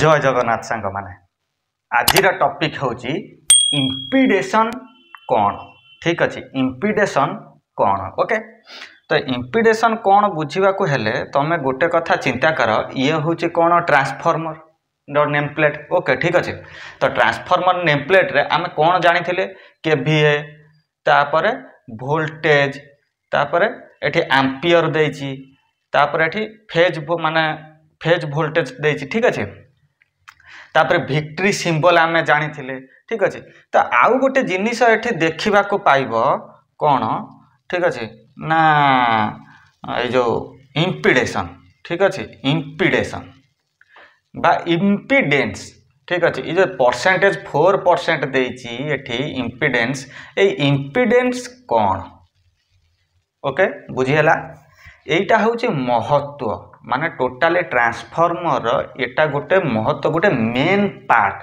ଜୟ ଜଗନ୍ନାଥ ସାଙ୍ଗମାନେ ଆଜିର ଟପିକ୍ ହେଉଛି ଇମ୍ପିଡେସନ୍ କ'ଣ ଠିକ୍ ଅଛି ଇମ୍ପିଡେସନ୍ କ'ଣ ଓକେ ତ ଇମ୍ପିଡେସନ୍ କ'ଣ ବୁଝିବାକୁ ହେଲେ ତୁମେ ଗୋଟେ କଥା ଚିନ୍ତା କର ଇଏ ହେଉଛି କ'ଣ ଟ୍ରାନ୍ସଫର୍ମର ର ନେମ୍ ପ୍ଲେଟ୍ ଓକେ ଠିକ୍ ଅଛି ତ ଟ୍ରାନ୍ସଫର୍ମର ନେମ୍ ପ୍ଲେଟ୍ରେ ଆମେ କ'ଣ ଜାଣିଥିଲେ କେ ଭି ଏ ତାପରେ ଭୋଲ୍ଟେଜ୍ ତାପରେ ଏଠି ଆମ୍ପିୟର ଦେଇଛି ତାପରେ ଏଠି ଫେଜ୍ ମାନେ ଫେଜ୍ ଭୋଲ୍ଟେଜ୍ ଦେଇଛି ଠିକ୍ ଅଛି তাপরে ভিক্টরি ସିମ୍ବଲ ଆମେ ଜାଣିଥିଲେ ଠିକ୍ ଅଛି ତ ଆଉ ଗୋଟେ ଜିନିଷ ଏଠି ଦେଖିବାକୁ ପାଇବ କ'ଣ ଠିକ୍ ଅଛି ନା ଏଇ ଯେଉଁ ଇମ୍ପିଡ଼େସନ୍ ଠିକ୍ ଅଛି ଇମ୍ପିଡ଼େସନ୍ বা ইম্পিডেন্স ঠিক আছে এই যে পরসেন্টেজ ফোর পরসেন্ট দিয়েছি এটি ইম্পিডেন্স এই ইম্পিডেন্স কণ ওকে বুঝিগলা এইটা হচ্ছে মহত্ব মানে ଟୋଟାଲି ଟ୍ରାନ୍ସଫର୍ମର ଏଟା ଗୋଟେ ମହତ୍ତ୍ୱ ଗୋଟେ ମେନ୍ ପାର୍ଟ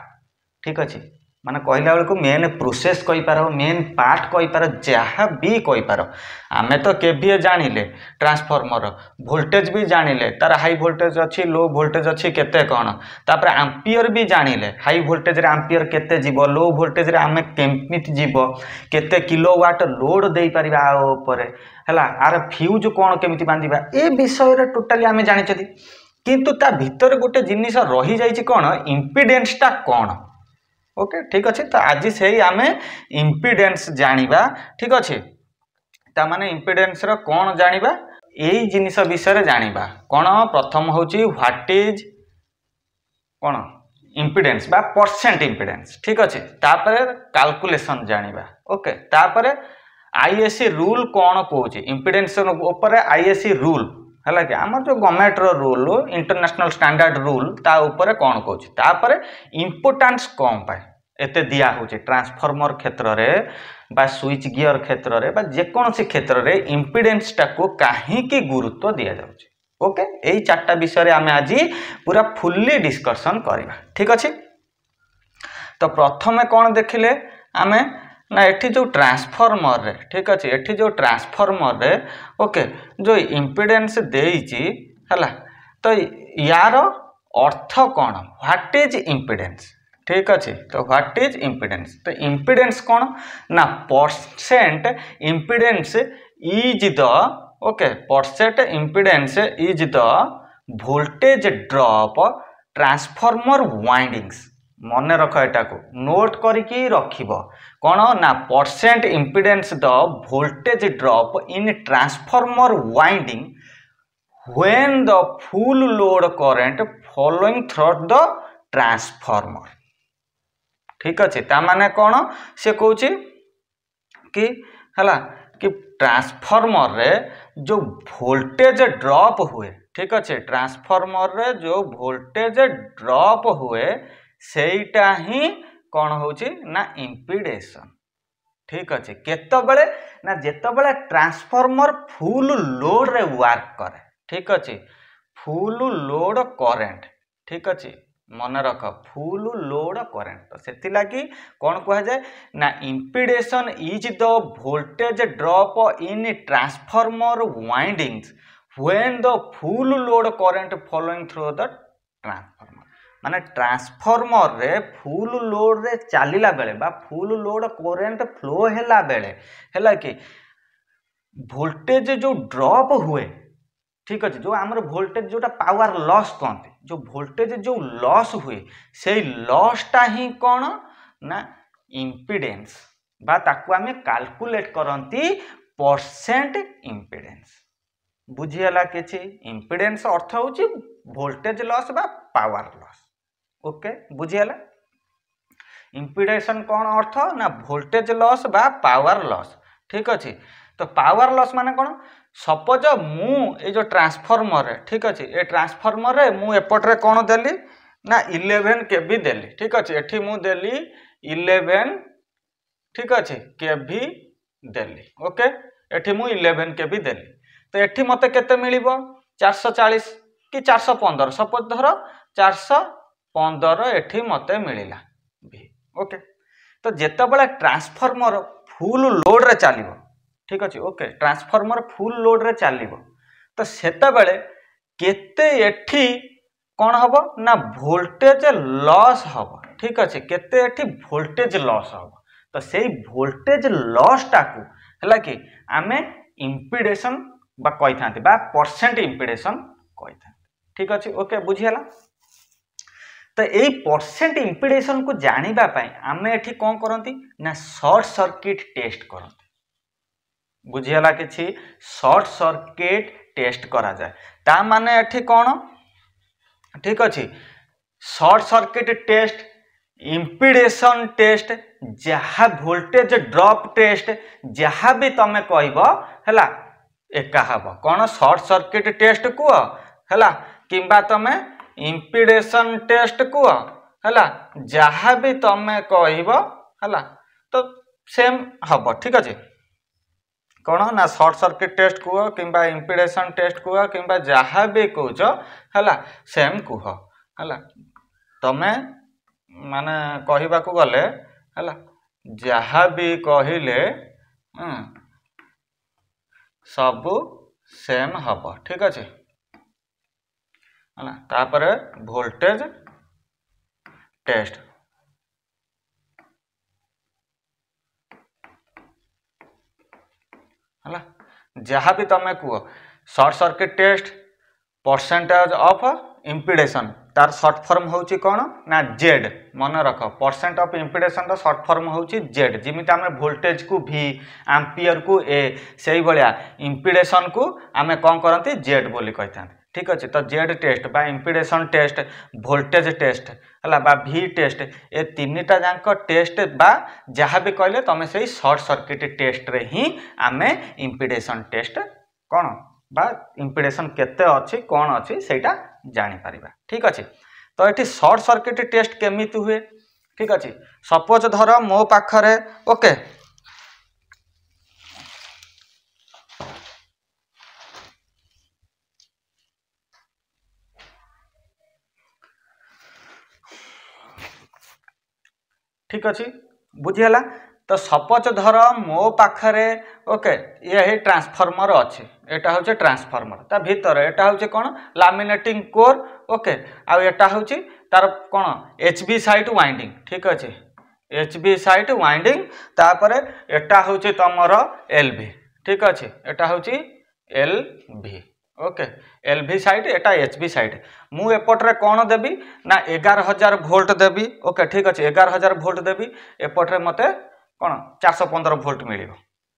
ଠିକ୍ ଅଛି ମାନେ କହିଲା ବେଳକୁ ମେନ୍ ପ୍ରୋସେସ୍ କହିପାର ମେନ୍ ପାର୍ଟ କହିପାର ଯାହା ବି କହିପାର ଆମେ ତ କେଭିଏ ଜାଣିଲେ ଟ୍ରାନ୍ସଫର୍ମର ଭୋଲ୍ଟେଜ୍ ବି ଜାଣିଲେ ତା'ର ହାଇ ଭୋଲ୍ଟେଜ୍ ଅଛି ଲୋ ଭୋଲ୍ଟେଜ୍ ଅଛି କେତେ କ'ଣ ତା'ପରେ ଆମ୍ପିୟର ବି ଜାଣିଲେ ହାଇ ଭୋଲ୍ଟେଜ୍ରେ ଆମ୍ପିୟର କେତେ ଯିବ ଲୋ ଭୋଲ୍ଟେଜ୍ରେ ଆମେ କେମିତି ଯିବ କେତେ କିଲୋ ୱାଟ୍ ଲୋଡ଼୍ ଦେଇପାରିବା ଆ ଉପରେ ହେଲା ଆର ଫ୍ୟୁଜ୍ କ'ଣ କେମିତି ବାନ୍ଧିବା ଏ ବିଷୟରେ ଟୋଟାଲି ଆମେ ଜାଣିଛନ୍ତି କିନ୍ତୁ ତା ଭିତରେ ଗୋଟେ ଜିନିଷ ରହିଯାଇଛି କ'ଣ ଇମ୍ପିଡେନ୍ସଟା କ'ଣ ওকে ঠিক আছে তো আজি সেই আমি ইম্পিডেন্স জাঁয়া ঠিক আছে তা মানে ইম্পিডেন্সর কোণ জাঁয়া এই জিনিস বিষয়ে জাঁয়া কোণ প্রথম হচ্ছে হোয়াট ইজ কোণ ইম্পিডেন্স বা পরসেন্ট ইম্পিডেন্স ঠিক আছে তাপরে ক্যালকুলেশন জাঁয়া ওকে তাপরে আইএসি রুল কোণ কৌছে ইম্পিডেন্স উপরে আইএসি রুল ହେଲା କି ଆମର ଯେଉଁ ଗଭର୍ଣ୍ଣମେଣ୍ଟର ରୁଲ୍ ଇଣ୍ଟରନ୍ୟାସନାଲ୍ ଷ୍ଟାଣ୍ଡାର୍ଡ଼ ରୁଲ୍ ତା ଉପରେ କ'ଣ କହୁଛି ତାପରେ ଇମ୍ପୋର୍ଟାନ୍ସ କ'ଣ ପାଇଁ ଏତେ ଦିଆ ହେଉଛି ଟ୍ରାନ୍ସଫର୍ମର କ୍ଷେତ୍ରରେ ବା ସୁଇଚ୍ ଗିଅର କ୍ଷେତ୍ରରେ ବା ଯେକୌଣସି କ୍ଷେତ୍ରରେ ଇମ୍ପିଡେନ୍ସଟାକୁ କାହିଁକି ଗୁରୁତ୍ୱ ଦିଆଯାଉଛି ଓକେ ଏଇ ଚାରିଟା ବିଷୟରେ ଆମେ ଆଜି ପୁରା ଫୁଲ୍ଲି ଡିସ୍କସନ୍ କରିବା ଠିକ୍ ଅଛି ତ ପ୍ରଥମେ କ'ଣ ଦେଖିଲେ ଆମେ ନା ଏଠି ଯେଉଁ ଟ୍ରାନ୍ସଫର୍ମର୍ରେ ଠିକ୍ ଅଛି ଏଠି ଯେଉଁ ଟ୍ରାନ୍ସଫର୍ମର୍ରେ ଓକେ ଯେଉଁ ଇମ୍ପିଡ଼େନ୍ସ ଦେଇଛି ହେଲା ତ ୟାର ଅର୍ଥ କ'ଣ ହ୍ୱାଟ୍ ଇଜ୍ ଇମ୍ପିଡ଼େନ୍ସ ଠିକ୍ ଅଛି ତ ହ୍ୱାଟ୍ ଇଜ୍ ଇମ୍ପିଡ଼େନ୍ସ ତ ଇମ୍ପିଡ଼େନ୍ସ କ'ଣ ନା percent impedance is the okay percent impedance is the voltage drop transformer windings মনে রখ এটাকে নোট করিকি রখিব কোণ না percent impedance the voltage drop in transformer winding when the full load current following through the transformer ঠিক আছে তা মানে কোণ সে কৌছি কি হলা কি ট্রান্সফর্মরে যে ভোল্টেজ ড্রপ হুয়ে ঠিক আছে ট্রান্সফর্মরে যে ভোল্টেজ ড্রপ হুয়ে ସେଇଟା ହିଁ କ'ଣ ହେଉଛି ନା ଇମ୍ପିଡ଼େସନ୍ ଠିକ୍ ଅଛି କେତେବେଳେ ନା ଯେତେବେଳେ ଟ୍ରାନ୍ସଫର୍ମର୍ ଫୁଲ୍ ଲୋଡ଼୍ରେ ୱାର୍କ କରେ ଠିକ୍ ଅଛି ଫୁଲ୍ ଲୋଡ଼୍ କରେଣ୍ଟ ଠିକ୍ ଅଛି ମନେ ରଖ ଫୁଲ୍ ଲୋଡ଼୍ କରେଣ୍ଟ ତ ସେଥିଲାଗି କ'ଣ କୁହାଯାଏ ନା impedance is the voltage drop in transformer windings when the full load current following through the transformer ମାନେ ଟ୍ରାନ୍ସଫର୍ମର୍ରେ ଫୁଲ୍ ଲୋଡ଼୍ରେ ଚାଲିଲା ବେଳେ ବା ଫୁଲ୍ ଲୋଡ଼୍ କରେଣ୍ଟ ଫ୍ଲୋ ହେଲା ବେଳେ ହେଲା କି ଭୋଲ୍ଟେଜ୍ ଯେଉଁ ଡ୍ରପ୍ ହୁଏ ଠିକ୍ ଅଛି ଯେଉଁ ଆମର ଭୋଲ୍ଟେଜ୍ ଯେଉଁଟା ପାୱାର ଲସ୍ କହନ୍ତି ଯେଉଁ ଭୋଲ୍ଟେଜ୍ ଯେଉଁ ଲସ୍ ହୁଏ ସେଇ ଲସ୍ଟା ହିଁ କ'ଣ ନା ଇମ୍ପିଡ଼େନ୍ସ ବା ତାକୁ ଆମେ କାଲକୁଲେଟ୍ କରନ୍ତି ପରସେଣ୍ଟ ଇମ୍ପିଡ଼େନ୍ସ ବୁଝିଗଲା କିଛି ଇମ୍ପିଡ଼େନ୍ସ ଅର୍ଥ ହେଉଛି ଭୋଲ୍ଟେଜ୍ ଲସ୍ ବା ପାୱାର ଲସ୍ ওকে বুঝিগলা ইম্পিডেন্স কোণ অর্থ না ভোল্টেজ লস বা পাওয়ার লস ঠিক আছে তো পাওয়ার লস মানে কোণ সপোজ মু এই যে ট্রান্সফর্মরে ঠিক আছে এ ট্রান্সফর্মরে মু এপটরে কোণ দেলি না ইলেভেন কেভি দেলি ঠিক আছে এটি মু দেলি ইলেভেন ঠিক আছে কেভি দেলি ওকে এটি মু ইলেভেন কেভি দেলি তো এটি মতে কেতে মিলিব চারশো চালিশ কি চারশো পনেরো সপোজ ধর চারশো ପନ୍ଦର ଏଠି ମୋତେ ମିଳିଲା ଭି ଓକେ ତ ଯେତେବେଳେ ଟ୍ରାନ୍ସଫର୍ମର ଫୁଲ୍ ଲୋଡ଼୍ରେ ଚାଲିବ ଠିକ୍ ଅଛି ଓକେ ଟ୍ରାନ୍ସଫର୍ମର ଫୁଲ୍ ଲୋଡ଼୍ରେ ଚାଲିବ ତ ସେତେବେଳେ କେତେ ଏଠି କ'ଣ ହେବ ନା ଭୋଲ୍ଟେଜ୍ ଲସ୍ ହେବ ଠିକ୍ ଅଛି କେତେ ଏଠି ଭୋଲ୍ଟେଜ୍ ଲସ୍ ହେବ ତ ସେଇ ଭୋଲ୍ଟେଜ୍ ଲସ୍ଟାକୁ ହେଲା କି ଆମେ ଇମ୍ପିଡ଼େସନ୍ ବା କହିଥାନ୍ତି ବା ପରସେଣ୍ଟ ଇମ୍ପିଡ଼େସନ୍ କହିଥାନ୍ତି ଠିକ୍ ଅଛି ଓକେ ବୁଝିହେଲା ତ ଏଇ ପରସେଣ୍ଟ ଇମ୍ପିଡ଼େସନକୁ ଜାଣିବା ପାଇଁ ଆମେ ଏଠି କ'ଣ କରନ୍ତି ନା ସର୍ଟ ସର୍କିଟ୍ ଟେଷ୍ଟ କରନ୍ତି ବୁଝିଗଲା କିଛି ସର୍ଟ ସର୍କିଟ୍ ଟେଷ୍ଟ କରାଯାଏ ତା ମାନେ ଏଠି କ'ଣ ଠିକ୍ ଅଛି short circuit test impedance test ଯାହା ଭୋଲ୍ଟେଜ୍ ଡ୍ରପ୍ ଟେଷ୍ଟ ଯାହା ବି ତୁମେ କହିବ ହେଲା ଏକା ହେବ କ'ଣ ସର୍ଟ ସର୍କିଟ୍ ଟେଷ୍ଟ କୁହ ହେଲା କିମ୍ବା ତୁମେ इंपिडेसन टेस्ट कह है जहा भी तुम्हें कह तो सेम हम ठीक अच्छे कौन ना सर्ट सर्किट टेस्ट कह कि इंपिडेसन टेस्ट कह कि जहाँ भी कौच है सेम कह है तुम्हें मान कह ग भी कहले सबू सेम हम ठीक अच्छे ହେଲା ତାପରେ ଭୋଲ୍ଟେଜ୍ ଟେଷ୍ଟ ହେଲା ଯାହା ବି ତୁମେ କୁହ short circuit test percentage of impedance ତାର ସର୍ଟ ଫର୍ମ ହେଉଛି କ'ଣ ନା ଜେଡ୍ ମନେ ରଖ ପରସେଣ୍ଟ ଅଫ୍ ଇମ୍ପିଡେସନ୍ର ସର୍ଟ ଫର୍ମ ହେଉଛି ଜେଡ୍ ଯେମିତି ଆମେ ଭୋଲ୍ଟେଜ୍କୁ ଭି ଆମ୍ପିୟରକୁ ଏ ସେଇଭଳିଆ ଇମ୍ପିଡେସନ୍କୁ ଆମେ କ'ଣ କରନ୍ତି ଜେଡ୍ ବୋଲି କହିଥାନ୍ତି ঠিক ଅଛି ତ ଜେଡ୍ ଟେଷ୍ଟ ବା ଇମ୍ପିଡେସନ୍ ଟେଷ୍ଟ ଭୋଲ୍ଟେଜ୍ ଟେଷ୍ଟ ହେଲା ବା ଭି ଟେଷ୍ଟ ଏ ତିନିଟା ଯାକ ଟେଷ୍ଟ ବା ଯାହା ବି କହିଲେ ତୁମେ ସେଇ ସର୍ଟ ସର୍କିଟ୍ ଟେଷ୍ଟରେ ହିଁ ଆମେ ଇମ୍ପିଡେସନ୍ ଟେଷ୍ଟ କ'ଣ ବା ଇମ୍ପିଡେସନ୍ କେତେ ଅଛି କ'ଣ ଅଛି ସେଇଟା ଜାଣିପାରିବା ଠିକ୍ ଅଛି ତ ଏଠି ସର୍ଟ ସର୍କିଟ୍ ଟେଷ୍ଟ କେମିତି ହୁଏ ଠିକ୍ ଅଛି ସପୋଜ୍ ଧର ମୋ ପାଖରେ ଓକେ ঠিক ଅଛି ବୁଝିହେଲା ତ ସପୋଜ୍ ଧର ମୋ ପାଖରେ ଓକେ ଇଏ ହେଇ ଟ୍ରାନ୍ସଫର୍ମର ଅଛି ଏଇଟା ହେଉଛି ଟ୍ରାନ୍ସଫର୍ମର ତା ଭିତରେ ଏଇଟା ହେଉଛି କ'ଣ ଲାମିନେଟିଂ କୋର୍ ଓକେ ଆଉ ଏଇଟା ହେଉଛି ତାର କ'ଣ ଏଚ୍ ବି ସାଇଟ୍ ୱାଇଣ୍ଡିଂ ଠିକ୍ ଅଛି ଏଚ୍ ବି ସାଇଟ୍ ୱାଇଣ୍ଡିଂ ତାପରେ ଏଇଟା ହେଉଛି ତୁମର ଏଲ୍ ଭି ଠିକ୍ ଅଛି ଏଇଟା ହେଉଛି L V okay L V side এটা এচ ভি সাইড মু এপটরে কোণ দেবি না এগার হাজার ভোল্ট দেবি ওকে ঠিক আছে এগার হাজার ভোল্ট দেবি এপটরে মতো কোণ চারশো পনেরো ভোল্ট মিলিব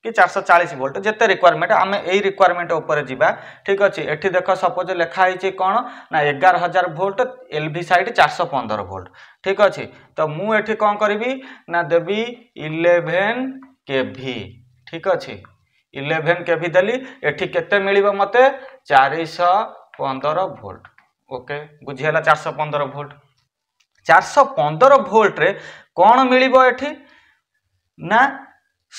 কি চারশো চাশ ভোল্ট যেতে রিকোয়ারমেন্ট আমি এই রিকোয়ারমেন্ট উপরে যা ঠিক আছে এটি দেখ সপোজ লেখা হয়েছে কোণ না এগার হাজার ভোল্ট এল ভি সাইড চারশো পনেরো ভোল্ট ঠিক আছে তো মু এটি কম করবি না দেবি ইলেভেন কেভি ঠিক আছে ইলেভেন কেভি দেলি এটি কেতে মিলব মতো ଚାରିଶହ ପନ୍ଦର ଭୋଲ୍ଟ ଓକେ ବୁଝିହେଲା ଚାରିଶହ ପନ୍ଦର ଭୋଲ୍ଟ ଚାରିଶହ ପନ୍ଦର ଭୋଲ୍ଟରେ କ'ଣ ମିଳିବ ଏଠି ନା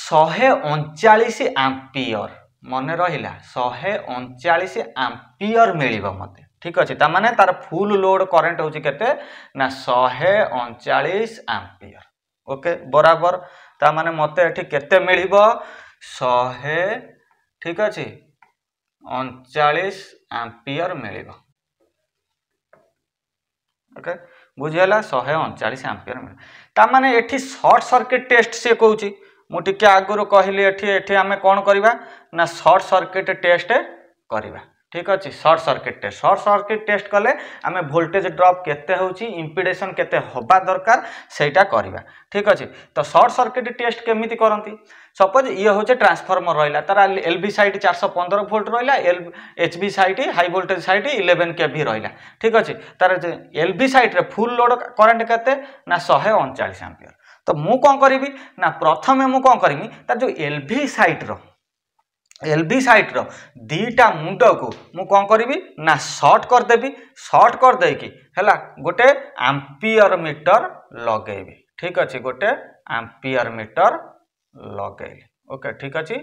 ଶହେ ଅଣଚାଳିଶ ଆମ୍ପିୟର ମନେ ରହିଲା ଶହେ ଅଣଚାଳିଶ ଆମ୍ପିୟର ମିଳିବ ମୋତେ ঠিক আছে তার মানে তার ফুল লোড করেন্ট হচ্ছে কেতে না শহে অনচাশ আম্পিয়র ওকে বরাবর তার মানে মতো এটি কেতে মিলব শহে ঠিক আছে ଅଣଚାଳିଶ ଆମ୍ପିୟର ମିଳିବ ଓକେ ବୁଝିଗଲା ଶହେ ଅଣଚାଳିଶ ଆମ୍ପିୟର ମିଳିବ ତାମାନେ ଏଠି ସର୍ଟ ସର୍କିଟ୍ ଟେଷ୍ଟ ସିଏ କହୁଛି ମୁଁ ଟିକେ ଆଗରୁ କହିଲି ଏଠି ଏଠି ଆମେ କ'ଣ କରିବା ନା ସର୍ଟ ସର୍କିଟ୍ ଟେଷ୍ଟ କରିବା ঠিক আছে short circuit test short circuit test কলে আমি ভোল্টেজ ড্রপ কেতে হচ্ছে ইম্পিডেসন কেতে হওয়া দরকার সেইটা করা ঠিক আছে তো সর্ট সর্কিট টেস্ট কেমিতি করতে सपोज ये हूँ ट्रांसफर्मर रहा तार एल बी सैट चार पंदर भोल्ट रहा L H V side high voltage side eleven K V रहा ठीक अच्छे तार एल बी सैट्रे फुल लोड करेन्ट के ना शहे अणचाश आंपियर तो मु कौन करी ना प्रथम मु कौन करी तार जो एल भि सैट्र एल भि सैट्र दुटा मुंड को मु कौन करी ना सर्ट करदेवि सर्ट करदे कि है गोटे आंपियर मीटर लगे ठीक अच्छे गोटे आंपियर मीटर ଲଗାଇଲି ଓକେ ଠିକ୍ ଅଛି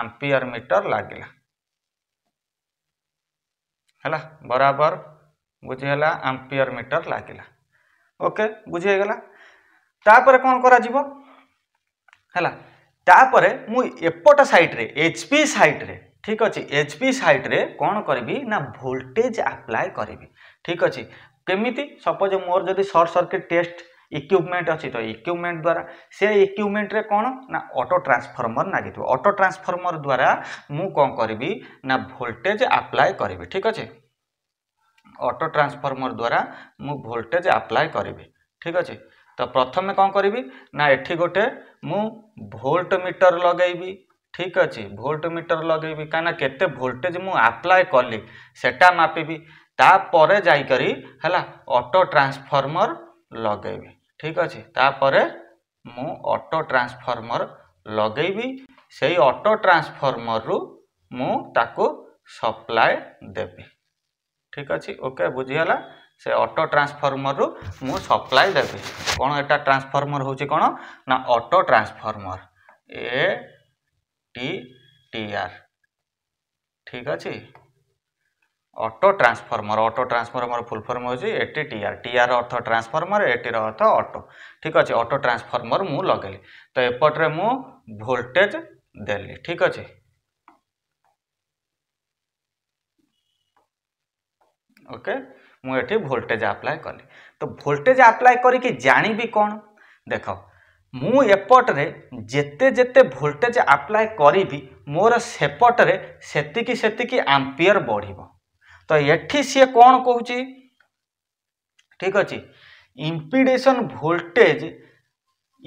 ଆମ୍ପିୟର ମିଟର ଲାଗିଲା ହେଲା ବରାବର ବୁଝିହେଲା ଆମ୍ପିୟର ମିଟର ଲାଗିଲା ଓକେ ବୁଝି ହେଇଗଲା ତାପରେ କ'ଣ କରାଯିବ ହେଲା ତାପରେ ମୁଁ ଏପଟ ସାଇଡ଼୍ରେ ଏଚ୍ ପି ସାଇଡ଼୍ରେ ଠିକ୍ ଅଛି ଏଚ୍ ପି ସାଇଡ଼୍ରେ କ'ଣ କରିବି ନା ଭୋଲ୍ଟେଜ୍ ଆପ୍ଲାଏ କରିବି ଠିକ୍ ଅଛି କେମିତି ସପୋଜ୍ ମୋର ଯଦି ସର୍ଟ ସର୍କିଟ୍ ଟେଷ୍ଟ ଇକ୍ୟୁପମେଣ୍ଟ ଅଛି ତ ଇକ୍ୟୁପମେଣ୍ଟ ଦ୍ୱାରା ସେ ଇକ୍ୟୁପମେଣ୍ଟରେ କ'ଣ ନା ଅଟୋ ଟ୍ରାନ୍ସଫର୍ମର ନାଗିଥିବ ଅଟୋ ଟ୍ରାନ୍ସଫର୍ମର ଦ୍ୱାରା ମୁଁ କ'ଣ କରିବି ନା ଭୋଲ୍ଟେଜ୍ ଆପ୍ଲାଏ କରିବି ଠିକ୍ ଅଛି ଅଟୋ ଟ୍ରାନ୍ସଫର୍ମର ଦ୍ୱାରା ମୁଁ ଭୋଲ୍ଟେଜ୍ ଆପ୍ଲାଏ କରିବି ଠିକ୍ ଅଛି ତ ପ୍ରଥମେ କ'ଣ କରିବି ନା ଏଠି ଗୋଟେ ମୁଁ ଭୋଲ୍ଟ ମିଟର ଲଗାଇବି ଠିକ୍ ଅଛି ଭୋଲ୍ଟ ମିଟର ଲଗାଇବି କାହିଁକିନା କେତେ ଭୋଲ୍ଟେଜ୍ ମୁଁ ଆପ୍ଲାଏ କଲି ସେଟା ମାପିବି ତାପରେ ଯାଇକରି ହେଲା ଅଟୋ ଟ୍ରାନ୍ସଫର୍ମର ଲଗାଇବି ঠিক ଅଛି ତାପରେ ମୁଁ ଅଟୋ ଟ୍ରାନ୍ସଫର୍ମର୍ ଲଗେଇବି ସେଇ ଅଟୋ ଟ୍ରାନ୍ସଫର୍ମର୍ରୁ ମୁଁ ତାକୁ ସପ୍ଲାଏ ଦେବି ଠିକ୍ ଅଛି ଓକେ ବୁଝିଗଲା ସେ ଅଟୋ ଟ୍ରାନ୍ସଫର୍ମର୍ରୁ ମୁଁ ସପ୍ଲାଏ ଦେବି କ'ଣ ଏଟା ଟ୍ରାନ୍ସଫର୍ମର୍ ହେଉଛି କ'ଣ ନା ଅଟୋ ଟ୍ରାନ୍ସଫର୍ମର୍ ଏ ଟି ଟି ଆର୍ ଠିକ୍ ଅଛି auto transformer auto transformer full form হচ্ছে এটি টিআর টিআর অর্থ ট্রান্সফর্মর এটির অর্থ অটো ঠিক আছে অটো ট্রান্সফর্মর মু লগাইলি তো এপটরে মু ভোল্টেজ দেলি ঠিক আছে ওকে মু এটি ভোল্টেজ আপ্লাই কলি তো ভোল্টেজ আপ্লাই করিকি জানিবি কোণ দেখ মু এপটরে যেতে যেতে ভোল্টেজ আপ্লাই করিবি মোর সেপটরে সেতিকি সেতিকি আম্পিয়র বড়িব तो ये सी कौन कौच ठीक अच्छे impedance voltage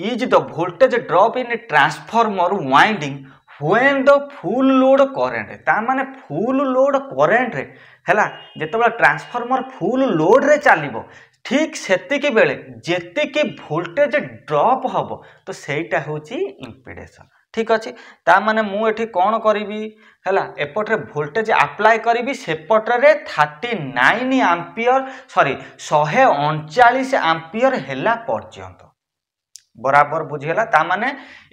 is the voltage drop in transformer winding when the full load current ता फुल लोड करेन्ट्रे है जो ट्रांसफर्मर फुल लोड्रे चल ठीक से बेले जी भोल्टेज ड्रप हम तो सहीटा हूँ इम्पिडेसन ঠিক ଅଛି ତାମାନେ ମୁଁ ଏଠି କ'ଣ କରିବି ହେଲା ଏପଟରେ ଭୋଲ୍ଟେଜ୍ ଆପ୍ଲାଏ କରିବି ସେପଟରେ ଥାର୍ଟି ନାଇନ୍ ଆମ୍ପିୟର ସରି ଶହେ ଅଣଚାଳିଶ ଆମ୍ପିୟର ହେଲା ପର୍ଯ୍ୟନ୍ତ বরাবর বুঝিগলা তা মানে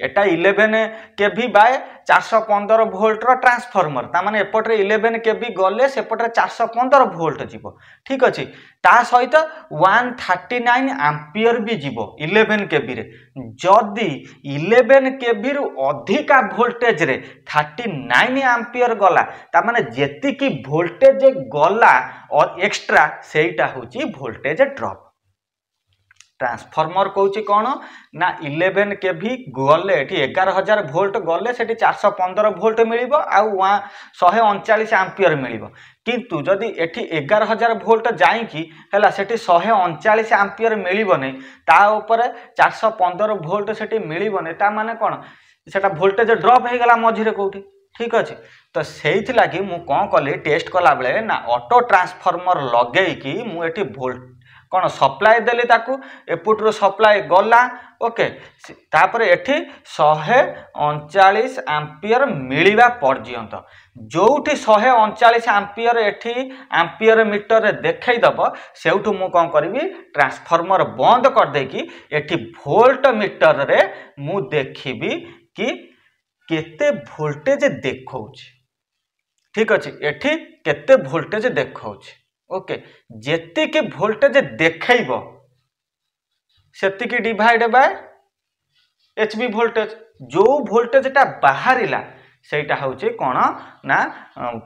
এটা ইলেভেন কেভি বাই চারশো পনেরো ভোল্টর ট্রান্সফর্মর তা মানে এপটে ইলেভেন কেভি গলে সেপটে চারশো পনেরো ভোল্ট যাব ঠিক আছে তা সহিত ওয়ান থার্টি নাইন আম্পিয়র বি যাব ইলেভেন কেভিরে যদি ইলেভেন কেভিরু অধিকা ভোল্টেজরে থার্টি নাইন আম্পিয়র গলা তা মানে যেতিকি ভোল্টেজ গলা এক্সট্রা সেইটা হচ্ছে ভোল্টেজ ড্রপ ট্রান্সফর্মর কৌছি কোণ না ইলেভেন কেভি গলে এটি এগার হাজার ভোল্ট গলে সেটি চারশো পনেরো ভোল্ট মিলব আওয়া শহে অনচাশ আম্পিয়র মিলব কিন্তু যদি এটি এগার হাজার ভোল্ট যাইকি হল সেটি শহে অনচাশ আম্পিয়র মিলবনি তা উপরে চারশো পনেরো ভোল্ট সেটি মিলবনি তা মানে কোণ সেটা ভোল্টেজ ড্রপ হয়ে গলা মঝিরে কোটি ঠিক আছে তো সেইথিলাগি মু কোন কলি টেস্ট কলা বেলে না অটো ট্রান্সফর্মর লগাইকি মু এটি ভোল্ট କ'ଣ ସପ୍ଲାଏ ଦେଲି ତାକୁ ଏପଟରୁ ସପ୍ଲାଏ ଗଲା ଓକେ ତାପରେ ଏଠି ଶହେ ଅଣଚାଳିଶ ଆମ୍ପିୟର ମିଳିବା ପର୍ଯ୍ୟନ୍ତ ଯେଉଁଠି ଶହେ ଅଣଚାଳିଶ ଆମ୍ପିୟର ଏଠି ଆମ୍ପିୟର ମିଟରରେ ଦେଖେଇଦେବ ସେଇଠୁ ମୁଁ କ'ଣ କରିବି ଟ୍ରାନ୍ସଫର୍ମର ବନ୍ଦ କରିଦେଇକି ଏଠି ଭୋଲ୍ଟ ମିଟରରେ ମୁଁ ଦେଖିବି କି କେତେ ଭୋଲ୍ଟେଜ୍ ଦେଖାଉଛି ଠିକ୍ ଅଛି ଏଠି କେତେ ଭୋଲ୍ଟେଜ୍ ଦେଖାଉଛି ওকে যেতিকি ভোল্টেজ দেখাইব সেতিকি divide by H V voltage ଯେଉଁ ଭୋଲ୍ଟେଜଟା ବାହାରିଲା ସେଇଟା ହେଉଛି କ'ଣ ନା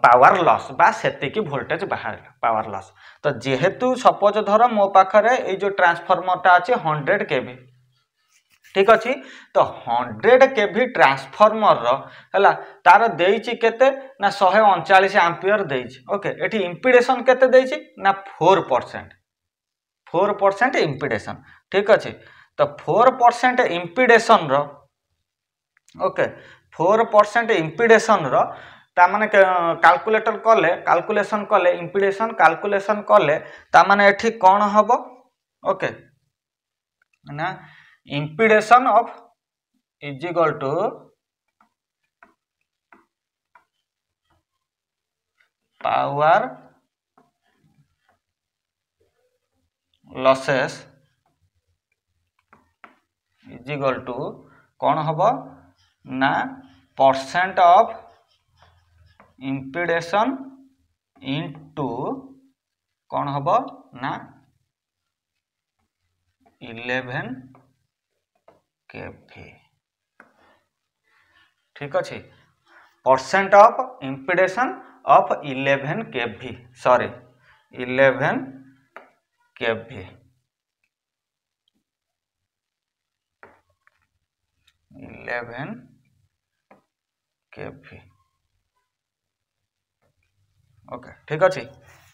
ପାୱାର ଲସ୍ ବା ସେତିକି ଭୋଲ୍ଟେଜ ବାହାରିଲା ପାୱାର ଲସ୍ ତ ଯେହେତୁ ସପୋଜ୍ ଧର ମୋ ପାଖରେ ଏଇ ଯେଉଁ ଟ୍ରାନ୍ସଫର୍ମରଟା ଅଛି ହଣ୍ଡ୍ରେଡ଼ କେଭି ঠিক ଅଛି ତ ହଣ୍ଡ୍ରେଡ଼ କେ ଭି ଟ୍ରାନ୍ସଫର୍ମରର ହେଲା ତାର ଦେଇଛି କେତେ ନା ଶହେ ଅଣଚାଳିଶ ଆମ୍ପିୟର ଦେଇଛି ଓକେ ଏଠି ଇମ୍ପିଡ଼େସନ୍ କେତେ ଦେଇଛି ନା four percent four percent impedance ଠିକ୍ ଅଛି ତ ଫୋର୍ ପରସେଣ୍ଟ ଇମ୍ପିଡ଼େସନ୍ର ଓକେ ଫୋର୍ ପରସେଣ୍ଟ ଇମ୍ପିଡ଼େସନ୍ର ତାମାନେ କାଲକୁଲେଟର କଲେ କାଲକୁଲେସନ୍ କଲେ ଇମ୍ପିଡ଼େସନ୍ କାଲକୁଲେସନ୍ କଲେ ତାମାନେ ଏଠି କ'ଣ ହେବ ଓକେ ନା impedation of is equal to power losses is equal to कौन हम ना परसेंट ऑफ इम्पिडेसन इंटू कौन हम ना इलेवेन केभि ठीक अच्छे percent of impedance of eleven KV sorry eleven KV eleven KV okay ठीक अच्छे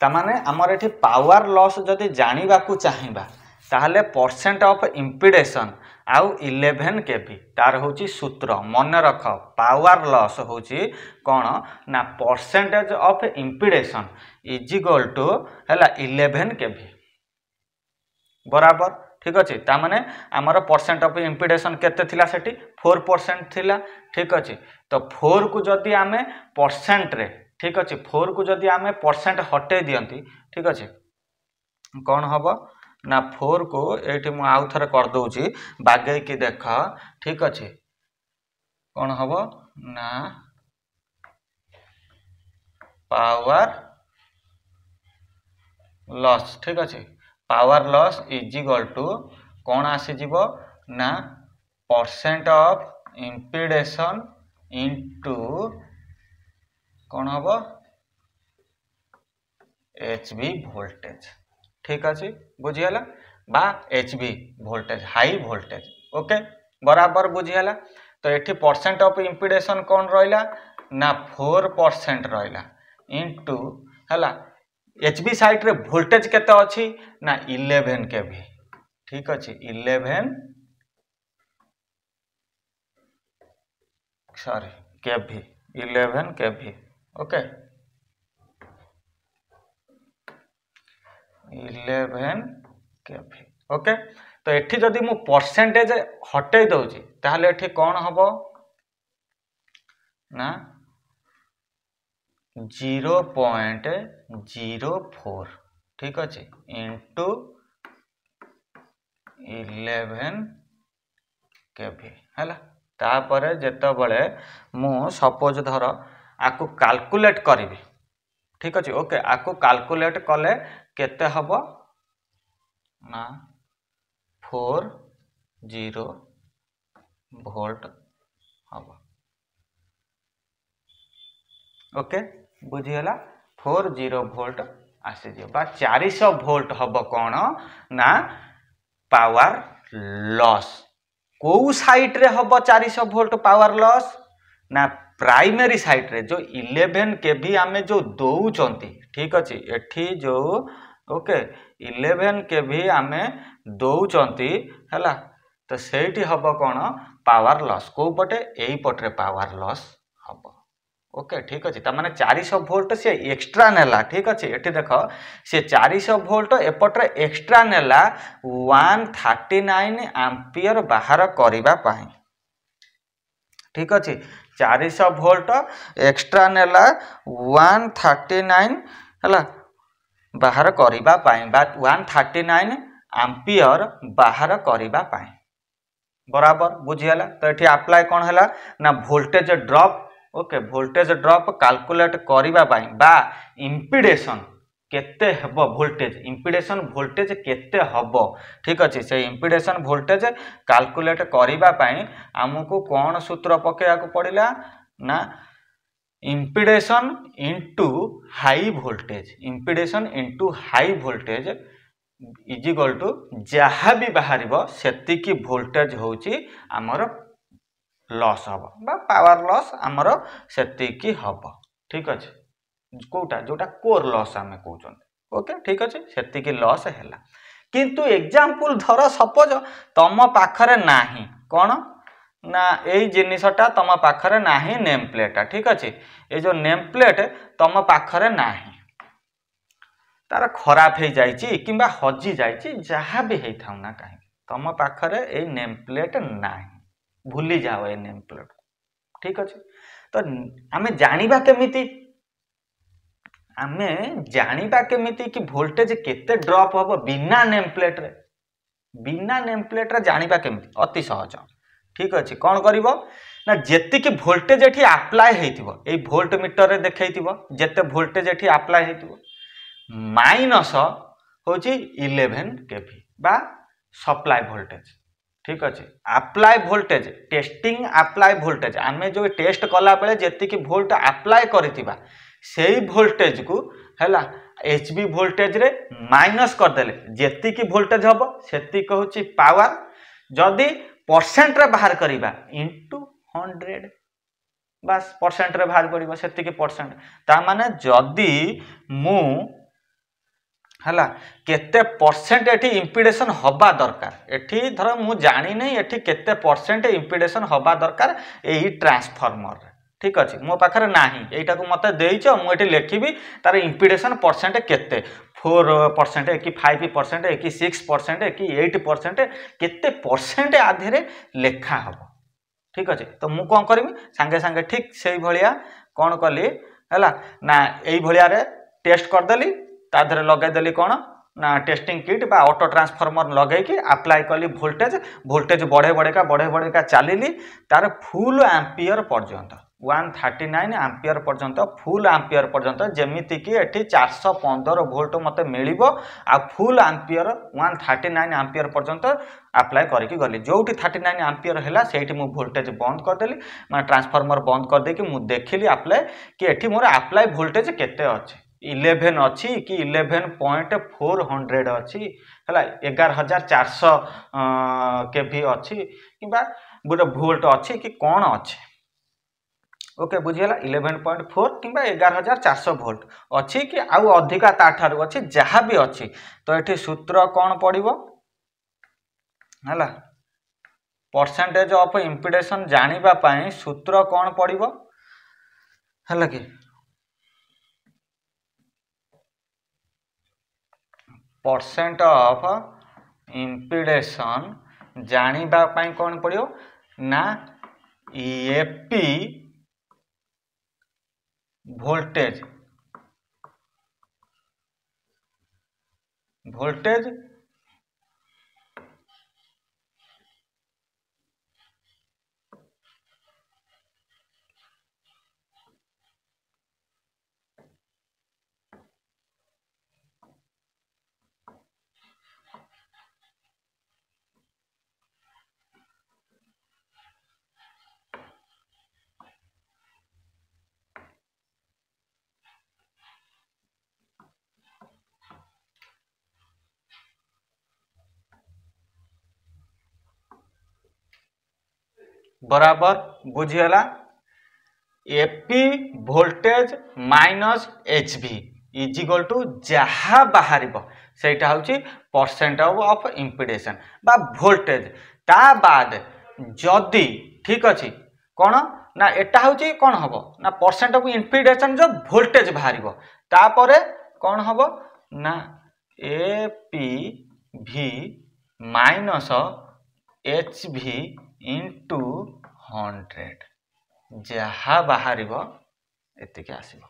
ताने आमर ये पावर लस जदि जानवाक चाहिए ताहले परसेंट ऑफ इम्पिडेसन আউ ইলেভেন কেভি তার হচ্ছে সূত্র মনে রখ পাওয়ার লস হচ্ছে কোণ না percentage of impedance is equal to হল ইলেভেন কেভি বরাবর ঠিক আছে তা মানে আমার পরসেন্ট অফ ইম্পিডেসন কেতে লা সেটি ফোর পরসেন্ট লা ঠিক আছে তো ফোর কু যদি আমি পরসেন্টরে ঠিক আছে ফোর কু যদি আমি পরসেন্ট হটাই দিকে ঠিক আছে কোণ হব ना फोर को ये मुझे करदे बागे की देख ठीक अच्छे कौन हम ना पावर लॉस ठीक अच्छे power loss is equal to कौन आसीज ना परसेंट ऑफ इम्पिडेसन इनटू कौन हम एच बी भोल्टेज ঠিক ଅଛି ବୁଝିଗଲା ବା H V voltage high voltage okay ବରାବର ବୁଝିଗଲା ତ ଏଠି ପରସେଣ୍ଟ ଅଫ୍ ଇମ୍ପିଡ଼େସନ୍ କ'ଣ ରହିଲା ନା ଫୋର୍ ପରସେଣ୍ଟ ରହିଲା ଇଣ୍ଟୁ ହେଲା ଏଚ୍ ବି ସାଇଟ୍ରେ ଭୋଲ୍ଟେଜ୍ କେତେ ଅଛି ନା ଇଲେଭେନ୍ କେ ଭି ଠିକ୍ ଅଛି eleven sorry K V eleven K V okay eleven KV okay তো এটি যদি মু পরসেন্টেজ হটাই দেছি তাহলে এটি কম হব না জিরো পয়েন্ট জিরো ফোর ঠিক আছে ইন্টু ইলেভেন কেভি হল তাপরে যেতবে মু সপোজ ধর আকু ক্যালকুলেট করিবি ঠিক আছে ওকে আকু ক্যালকুলেট কলে के हम ना फोर जीरो भोल्ट हम ओके बुझीगला फोर जीरो भोल्ट आसीज बा चार शौ भोल्ट हम कौन ना पावर लॉस कौ रे हम चार शौ भोल्ट पावर लॉस ना प्राइमरी साइट रे जो इलेवेन के भी आम जो दौंट ठीक अच्छे एटी जो ଓକେ ଇଲେଭେନ୍ କେ ଭି ଆମେ ଦେଉଛନ୍ତି ହେଲା ତ ସେଇଠି ହେବ କ'ଣ ପାୱାର ଲସ୍ କେଉଁ ପଟେ ଏଇ ପଟରେ ପାୱାର ଲସ୍ ହେବ ଓକେ ଠିକ୍ ଅଛି ତା'ମାନେ ଚାରିଶହ ଭୋଲ୍ଟ ସେ ଏକ୍ସଟ୍ରା ନେଲା ଠିକ୍ ଅଛି ଏଠି ଦେଖ ସେ ଚାରିଶହ ଭୋଲ୍ଟ ଏପଟରେ ଏକ୍ସଟ୍ରା ନେଲା ୱାନ୍ ଥାର୍ଟି ନାଇନ୍ ଆମ୍ପିୟର ବାହାର କରିବା ପାଇଁ ଠିକ୍ ଅଛି ଚାରିଶହ ଭୋଲ୍ଟ ଏକ୍ସଟ୍ରା ନେଲା ୱାନ୍ ଥାର୍ଟି ନାଇନ୍ ହେଲା ବାହାର କରିବା ପାଇଁ ବା ୱାନ୍ ଥାର୍ଟି ନାଇନ୍ ଆମ୍ପିୟର ବାହାର କରିବା ପାଇଁ ବରାବର ବୁଝିଗଲା ତ ଏଠି ଆପ୍ଲାଏ କ'ଣ ହେଲା ନା voltage drop okay voltage drop calculate କରିବା ପାଇଁ ବା ଇମ୍ପିଡେସନ୍ କେତେ ହେବ ଭୋଲ୍ଟେଜ୍ ଇମ୍ପିଡେସନ୍ ଭୋଲ୍ଟେଜ୍ କେତେ ହେବ ଠିକ୍ ଅଛି ସେ ଇମ୍ପିଡେସନ୍ ଭୋଲ୍ଟେଜ୍ କାଲକୁଲେଟ୍ କରିବା ପାଇଁ ଆମକୁ କ'ଣ ସୂତ୍ର ପକାଇବାକୁ ପଡ଼ିଲା ନା impedation into high voltage impedation into high voltage is equal to ଯାହା ବି ବାହାରିବ ସେତିକି ଭୋଲ୍ଟେଜ୍ ହେଉଛି ଆମର ଲସ୍ ହେବ ବା ପାୱାର ଲସ୍ ଆମର ସେତିକି ହେବ ଠିକ୍ ଅଛି କେଉଁଟା ଯେଉଁଟା କୋର୍ ଲସ୍ ଆମେ କହୁଛନ୍ତି ଓକେ ଠିକ୍ ଅଛି ସେତିକି ଲସ୍ ହେଲା କିନ୍ତୁ ଏକ୍ଜାମ୍ପଲ୍ ଧର ସପୋଜ୍ ତମ ପାଖରେ ନାହିଁ କ'ଣ ନା ଏଇ ଜିନିଷଟା ତୁମ ପାଖରେ ନାହିଁ ନେମ୍ ପ୍ଲେଟ୍ଟା ଠିକ୍ ଅଛି ଏ ଯେଉଁ ନେମ୍ ପ୍ଲେଟ୍ ତୁମ ପାଖରେ ନାହିଁ ତାର ଖରାପ ହେଇଯାଇଛି କିମ୍ବା ହଜି ଯାଇଛି ଯାହା ବି ହେଇଥାଉ ନା କାହିଁକି ତୁମ ପାଖରେ ଏଇ ନେମ୍ ପ୍ଲେଟ୍ ନାହିଁ ଭୁଲି ଯାଅ ଏଇ ନେମ୍ ପ୍ଲେଟ୍ ଠିକ୍ ଅଛି ତ ଆମେ ଜାଣିବା କେମିତି ଆମେ ଜାଣିବା କେମିତି କି ଭୋଲ୍ଟେଜ୍ କେତେ ଡ୍ରପ୍ ହେବ ବିନା ନେମ୍ ପ୍ଲେଟ୍ରେ ବିନା ନେମ୍ ପ୍ଲେଟ୍ରେ ଜାଣିବା କେମିତି ଅତି ସହଜ ঠিক ଅଛି କ'ଣ କରିବ ନା ଯେତିକି ଭୋଲ୍ଟେଜ୍ ଏଠି ଆପ୍ଲାଏ ହେଇଥିବ ଏଇ ଭୋଲ୍ଟ ମିଟରରେ ଦେଖେଇଥିବ ଯେତେ ଭୋଲ୍ଟେଜ୍ ଏଠି ଆପ୍ଲାଏ ହେଇଥିବ ମାଇନସ୍ ହେଉଛି ଇଲେଭେନ୍ କେଭି ବା ସପ୍ଲାଏ ଭୋଲ୍ଟେଜ୍ ଠିକ୍ ଅଛି apply voltage testing apply voltage ଆମେ ଯେଉଁ ଟେଷ୍ଟ କଲାବେଳେ ଯେତିକି ଭୋଲ୍ଟ ଆପ୍ଲାଏ କରିଥିବା ସେଇ ଭୋଲ୍ଟେଜ୍କୁ ହେଲା ଏଚ୍ ବି ଭୋଲ୍ଟେଜ୍ରେ ମାଇନସ୍ କରିଦେଲେ ଯେତିକି ଭୋଲ୍ଟେଜ୍ ହେବ ସେତିକି ହେଉଛି ପାୱାର ଯଦି ପରସେଣ୍ଟରେ ବାହାର କରିବା ଇଣ୍ଟୁ ହଣ୍ଡ୍ରେଡ଼ ବାସ୍ ପରସେଣ୍ଟରେ ବାହାର କରିବ ସେତିକି ପରସେଣ୍ଟ ତାମାନେ ଯଦି ମୁଁ ହେଲା କେତେ ପରସେଣ୍ଟ ଏଠି ଇମ୍ପିଡେସନ୍ ହେବା ଦରକାର ଏଠି ଧର ମୁଁ ଜାଣିନି ଏଠି କେତେ ପରସେଣ୍ଟ ଇମ୍ପିଡେସନ୍ ହେବା ଦରକାର ଏଇ ଟ୍ରାନ୍ସଫର୍ମରରେ ଠିକ୍ ଅଛି ମୋ ପାଖରେ ନାହିଁ ଏଇଟାକୁ ମୋତେ ଦେଇଛ ମୁଁ ଏଠି ଲେଖିବି ତାର ଇମ୍ପିଡେସନ୍ ପରସେଣ୍ଟ କେତେ ফোর परसेंट कि फाइव परसेंट कि सिक्स परसेंट कि एट परसेंट के परसेंट आधे लेखा हम ठीक अच्छे तो मुझे कौन करी सांगे सांगे ठीक से भाया कौन कली है ना ये टेस्ट करदेली ता देह लगेदेली कौन ना टेस्टिंग किट बा ऑटो ट्रांसफार्मर लगे आप्लाय कली भोल्टेज भोल्टेज बढ़े बढ़ेका बढ़े बढ़ेका चलिली तार फुल आम्पियर पर्यटन ওয়ান থার্টি নাইন আম্পিয়র পর্যন্ত ফুল আম্পিয়র পর্যন্ত যেমিতিকি এটি চারশো পনেরো ভোল্ট মতো মিলব আুল ampere one thirty nine ampere পর্যন্ত আপ্লাই করি গলি যেটি থার্টি নাইন আম্পিয়র হল সেইটি মু ভোল্টেজ বন্ধ করেদেলি মানে ট্রান্সফর্মর বন্ধ করেদেকি মু দেখিলি আপ্লাই কি এটি মোর আপ্লাই ভোল্টেজ কেতে অছে ইলেভেন অছি কি ইলেভেন পয়েন্ট ফোর হন্ড্রেড অছি ହେଲା ଏଗାର ହଜାର ଚାରିଶହ କେଭି ଅଛି କିମ୍ବା ଗୋଟେ ଭୋଲ୍ଟ ଅଛି କି କ'ଣ ଅଛି ওকে বুঝিগলা ইলেভেন পয়েন্ট ফোর কিংবা এগার হাজার চারশো ভোল্ট ଅଛି କି ଆଉ ଅଧିକା ତା'ଠାରୁ ଅଛି ଯାହା ବି ଅଛି ତ ଏଠି ସୂତ୍ର କ'ଣ ପଡ଼ିବ ହେଲା ପରସେଣ୍ଟେଜ୍ ଅଫ୍ ଇମ୍ପିଡେସନ୍ ଜାଣିବା ପାଇଁ ସୂତ୍ର କ'ଣ ପଡ଼ିବ ହେଲା କି ପରସେଣ୍ଟ ଅଫ୍ ଇମ୍ପିଡେସନ୍ ଜାଣିବା ପାଇଁ କ'ଣ ପଡ଼ିବ ନା ଇଏପି वोल्टेज वोल्टेज बराबर बुझीगला AP voltage minus H V is equal two যাহা বাহারিব সেইটা হচ্ছে পরসেন্ট অফ ইম্পিডেসন বা ভোল্টেজ তা বাদ যদি ঠিক আছে কোণ না এটা হচ্ছে কোণ হব না পরসেন্ট অফ ইম্পিডেসন যে ভোল্টেজ বাহারিব তাপরে কোণ হব না A P V minus H V into hundred ଯାହା ବାହାରିବ ଏତିକି ଆସିବ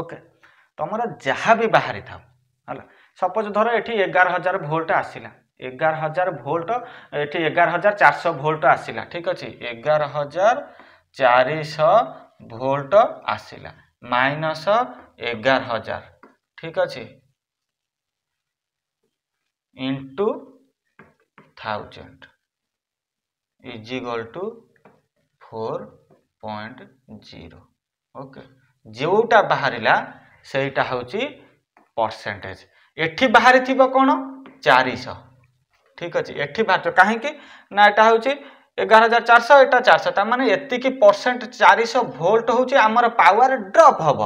ଓକେ ତୁମର ଯାହା ବି ବାହାରିଥାଉ ହେଲା ସପୋଜ୍ ଧର ଏଠି ଏଗାର ହଜାର ଭୋଲ୍ଟ ଆସିଲା ଏଗାର ହଜାର ଭୋଲ୍ଟ ଏଠି ଏଗାର ହଜାର ଚାରିଶହ ଭୋଲ୍ଟ ଆସିଲା ଠିକ୍ ଅଛି ଏଗାର ହଜାର ଚାରିଶହ ଭୋଲ୍ଟ ଆସିଲା ମାଇନସ୍ ଏଗାର ହଜାର ଠିକ୍ ଅଛି into thousand is equal to 4.0 okay जोटा बाहरला ସେଇଟା ହେଉଛି ପରସେଣ୍ଟେଜ ଏଠି ବାହାରିଥିବ କ'ଣ ଚାରିଶହ ଠିକ୍ ଅଛି ଏଠି ବାହାରିଥିବ କାହିଁକି ନା ଏଇଟା ହେଉଛି ଏଗାର ହଜାର ଚାରିଶହ ଏଇଟା ଚାରିଶହ ତାମାନେ ଏତିକି ପରସେଣ୍ଟ ଚାରିଶହ ଭୋଲ୍ଟ ହେଉଛି ଆମର ପାୱାର ଡ୍ରପ୍ ହେବ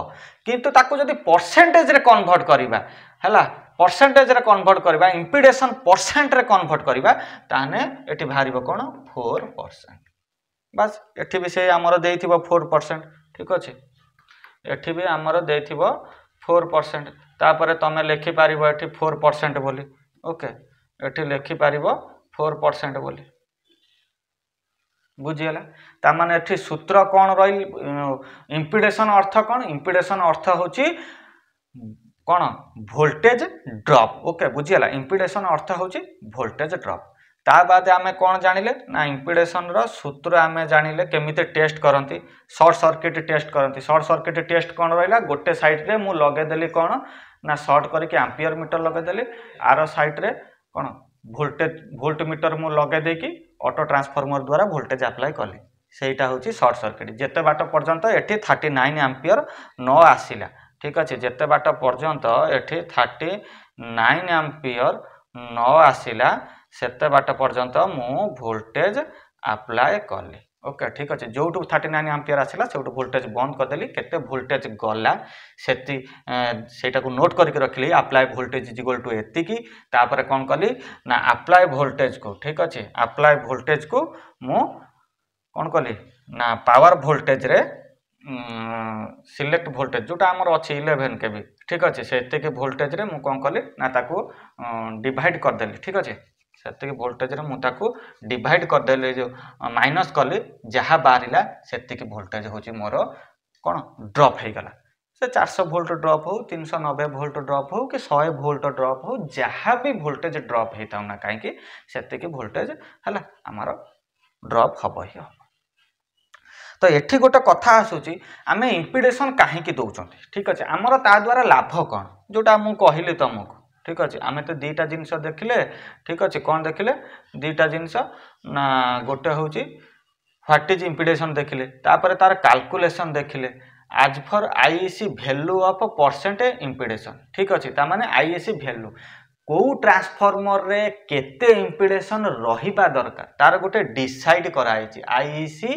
କିନ୍ତୁ ତାକୁ ଯଦି ପରସେଣ୍ଟେଜରେ କନଭର୍ଟ କରିବା ହେଲା ପରସେଣ୍ଟେଜରେ କନଭର୍ଟ କରିବା ଇମ୍ପିଡେସନ୍ ପରସେଣ୍ଟରେ କନଭର୍ଟ କରିବା ତାହେଲେ ଏଠି ବାହାରିବ କ'ଣ ଫୋର୍ ପରସେଣ୍ଟ ବାସ୍ ଏଠି ବି ସେ ଆମର ଦେଇଥିବ ଫୋର୍ ପରସେଣ୍ଟ ଠିକ୍ ଅଛି ଏଠି ବି ଆମର ଦେଇଥିବ ଫୋର୍ ପରସେଣ୍ଟ ତାପରେ ତୁମେ ଲେଖିପାରିବ ଏଠି ଫୋର୍ ପରସେଣ୍ଟ ବୋଲି ଓକେ ଏଠି ଲେଖିପାରିବ ଫୋର୍ ପରସେଣ୍ଟ ବୋଲି ବୁଝିଗଲା ତାମାନେ ଏଠି ସୂତ୍ର କ'ଣ ରହି ଇମ୍ପିଡେସନ୍ ଅର୍ଥ କ'ଣ ଇମ୍ପିଡେସନ୍ ଅର୍ଥ ହେଉଛି କ'ଣ ଭୋଲ୍ଟେଜ୍ ଡ୍ରପ୍ ଓକେ ବୁଝିଗଲା ଇମ୍ପିଡେସନ୍ ଅର୍ଥ ହେଉଛି ଭୋଲ୍ଟେଜ୍ ଡ୍ରପ୍ ତା ବାଦ ଆମେ କ'ଣ ଜାଣିଲେ ନା ଇମ୍ପିଡେସନ୍ର ସୂତ୍ର ଆମେ ଜାଣିଲେ କେମିତି ଟେଷ୍ଟ କରନ୍ତି ସର୍ଟ ସର୍କିଟ୍ ଟେଷ୍ଟ କରନ୍ତି ସର୍ଟ ସର୍କିଟ୍ ଟେଷ୍ଟ କ'ଣ ରହିଲା ଗୋଟେ ସାଇଡ଼୍ରେ ମୁଁ ଲଗେଇଦେଲି କ'ଣ ନା ସର୍ଟ କରିକି ଆମ୍ପିୟର ମିଟର ଲଗେଇଦେଲି ଆର ସାଇଡ଼୍ରେ କ'ଣ ଭୋଲ୍ଟେଜ୍ ଭୋଲ୍ଟ ମିଟର ମୁଁ ଲଗେଇ ଦେଇକି ଅଟୋ ଟ୍ରାନ୍ସଫର୍ମର ଦ୍ୱାରା ଭୋଲ୍ଟେଜ୍ ଆପ୍ଲାଏ କଲି ସେଇଟା ହେଉଛି ସର୍ଟ ସର୍କିଟ୍ ଯେତେ ବାଟ ପର୍ଯ୍ୟନ୍ତ ଏଠି ଥାର୍ଟି ନାଇନ୍ ଆମ୍ପିୟର ନ ଆସିଲା ঠিক ଅଛି ଯେତେ ବାଟ ପର୍ଯ୍ୟନ୍ତ ଏଠି ଥାର୍ଟି ନାଇନ୍ ଆମ୍ପିୟର ନ ଆସିଲା ସେତେ ବାଟ ପର୍ଯ୍ୟନ୍ତ ମୁଁ ଭୋଲ୍ଟେଜ୍ ଆପ୍ଲାଏ କଲି ଓକେ ଠିକ୍ ଅଛି ଯେଉଁଠୁ ଥାର୍ଟି ନାଇନ୍ ଆମ୍ପିୟର ଆସିଲା ସେଇଠୁ ଭୋଲ୍ଟେଜ୍ ବନ୍ଦ କରିଦେଲି କେତେ ଭୋଲ୍ଟେଜ୍ ଗଲା ସେତି ସେଇଟାକୁ ନୋଟ୍ କରିକି ରଖିଲି ଆପ୍ଲାଏ ଭୋଲ୍ଟେଜ୍ ଇଜିଗୋଲ୍ ଟୁ ଏତିକି ତାପରେ କ'ଣ କଲି ନା ଆପ୍ଲାଏ ଭୋଲ୍ଟେଜ୍କୁ ଠିକ୍ ଅଛି ଆପ୍ଲାଏ ଭୋଲ୍ଟେଜ୍କୁ ମୁଁ କ'ଣ କଲି ନା ପାୱାର ଭୋଲ୍ଟେଜ୍ରେ ସିଲେକ୍ଟ ଭୋଲ୍ଟେଜ୍ ଯେଉଁଟା ଆମର ଅଛି ଇଲେଭେନ୍ କେ ବି ଠିକ୍ ଅଛି ସେତିକି ଭୋଲ୍ଟେଜ୍ରେ ମୁଁ କ'ଣ କଲି ନା ତାକୁ ଡିଭାଇଡ଼୍ କରିଦେଲି ଠିକ୍ ଅଛି ସେତିକି ଭୋଲ୍ଟେଜ୍ରେ ମୁଁ ତାକୁ ଡିଭାଇଡ଼୍ କରିଦେଲି ଯେଉଁ ମାଇନସ୍ କଲି ଯାହା ବାହାରିଲା ସେତିକି ଭୋଲ୍ଟେଜ୍ ହେଉଛି ମୋର କ'ଣ ଡ୍ରପ୍ ହେଇଗଲା ସେ ଚାରିଶହ ଭୋଲ୍ଟ ଡ୍ରପ୍ ହେଉ ତିନିଶହ ନବେ ଭୋଲ୍ଟ ଡ୍ରପ୍ ହେଉ କି ଶହେ ଭୋଲ୍ଟ ଡ୍ରପ୍ ହେଉ ଯାହା ବି ଭୋଲ୍ଟେଜ୍ ଡ୍ରପ୍ ହେଇଥାଉ ନା କାହିଁକି ସେତିକି ଭୋଲ୍ଟେଜ୍ ହେଲା ଆମର ଡ୍ରପ୍ ହେବ ହିଁ ହେବ তো ଏଠି ଗୋଟେ କଥା ଆସୁଛି ଆମେ ଇମ୍ପିଡ଼େସନ୍ କାହିଁକି ଦେଉଛନ୍ତି ଠିକ୍ ଅଛି ଆମର ତା ଦ୍ୱାରା ଲାଭ କ'ଣ ଯେଉଁଟା ମୁଁ କହିଲି ତୁମକୁ ଠିକ୍ ଅଛି ଆମେ ତ ଦୁଇଟା ଜିନିଷ ଦେଖିଲେ ଠିକ୍ ଅଛି କ'ଣ ଦେଖିଲେ ଦୁଇଟା ଜିନିଷ ନା ଗୋଟେ ହେଉଛି ହ୍ୱାଟ୍ ଇଜ୍ ଇମ୍ପିଡ଼େସନ୍ ଦେଖିଲେ ତାପରେ ତାର କାଲକୁଲେସନ୍ ଦେଖିଲେ as per I E C value of percent impedance ଠିକ୍ ଅଛି ତାମାନେ ଆଇ ଏ ସି ଭ୍ୟାଲୁ କେଉଁ ଟ୍ରାନ୍ସଫର୍ମରରେ କେତେ ଇମ୍ପିଡ଼େସନ୍ ରହିବା ଦରକାର ତାର ଗୋଟେ ଡିସାଇଡ଼୍ କରାହେଇଛି ଆଇ ଇ ସି